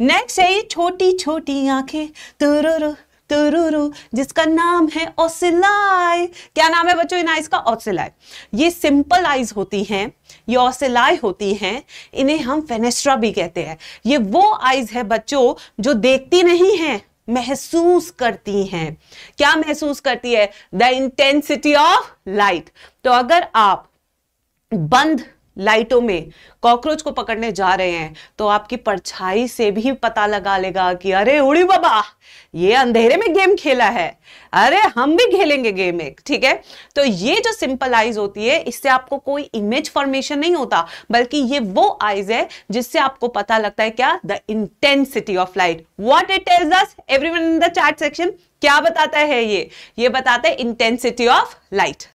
next है ये छोटी छोटी आंखें तुरुरु तुरुरु जिसका नाम है ओसिलाई क्या नाम है बच्चों इन आइज का ओसिलाई ये सिंपल आइज होती हैं ये ओसिलाई होती हैं इन्हें हम फेनेस्ट्रा भी कहते हैं ये वो आइज है बच्चों जो देखती नहीं है महसूस करती हैं क्या महसूस करती है द इंटेंसिटी ऑफ लाइट तो अगर आप बंद लाइटों में कॉकरोच को पकड़ने जा रहे हैं तो आपकी परछाई से भी पता लगा लेगा कि अरे उड़ी बाबा ये अंधेरे में गेम खेला है अरे हम भी खेलेंगे गेम एक ठीक है तो ये जो सिंपल आइज होती है इससे आपको कोई इमेज फॉर्मेशन नहीं होता बल्कि ये वो आइज है जिससे आपको पता लगता है क्या the intensity of light what it tells this every in the chat section क्या बताता है ये ये बताता है इंटेंसिटी ऑफ लाइट